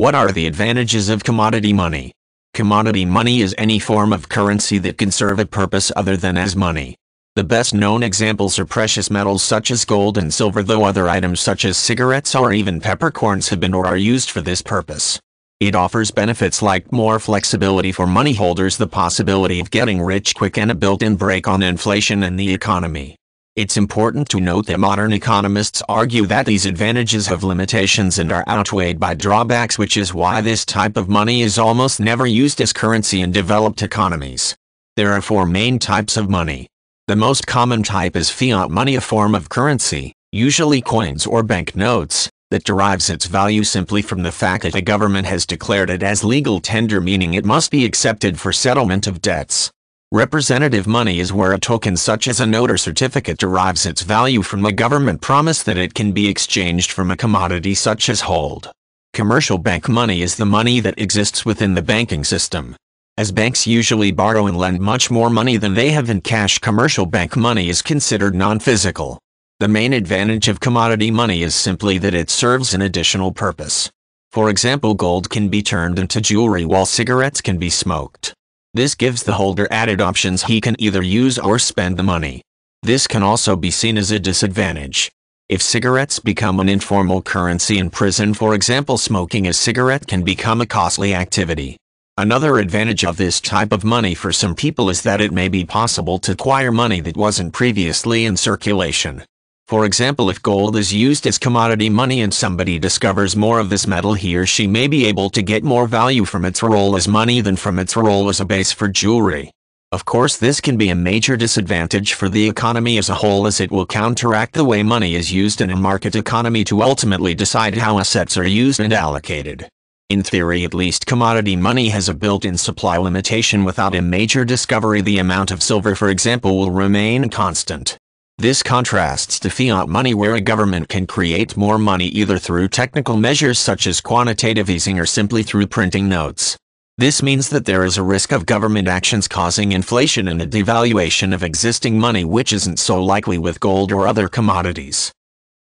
What are the advantages of commodity money? Commodity money is any form of currency that can serve a purpose other than as money. The best known examples are precious metals such as gold and silver though other items such as cigarettes or even peppercorns have been or are used for this purpose. It offers benefits like more flexibility for money holders the possibility of getting rich quick and a built-in break on inflation and the economy. It's important to note that modern economists argue that these advantages have limitations and are outweighed by drawbacks which is why this type of money is almost never used as currency in developed economies. There are four main types of money. The most common type is fiat money a form of currency, usually coins or banknotes, that derives its value simply from the fact that a government has declared it as legal tender meaning it must be accepted for settlement of debts. Representative money is where a token such as a note or certificate derives its value from a government promise that it can be exchanged from a commodity such as gold. Commercial bank money is the money that exists within the banking system. As banks usually borrow and lend much more money than they have in cash commercial bank money is considered non-physical. The main advantage of commodity money is simply that it serves an additional purpose. For example gold can be turned into jewelry while cigarettes can be smoked. This gives the holder added options he can either use or spend the money. This can also be seen as a disadvantage. If cigarettes become an informal currency in prison for example smoking a cigarette can become a costly activity. Another advantage of this type of money for some people is that it may be possible to acquire money that wasn't previously in circulation. For example if gold is used as commodity money and somebody discovers more of this metal he or she may be able to get more value from its role as money than from its role as a base for jewelry. Of course this can be a major disadvantage for the economy as a whole as it will counteract the way money is used in a market economy to ultimately decide how assets are used and allocated. In theory at least commodity money has a built-in supply limitation without a major discovery the amount of silver for example will remain constant. This contrasts to fiat money where a government can create more money either through technical measures such as quantitative easing or simply through printing notes. This means that there is a risk of government actions causing inflation and a devaluation of existing money which isn't so likely with gold or other commodities.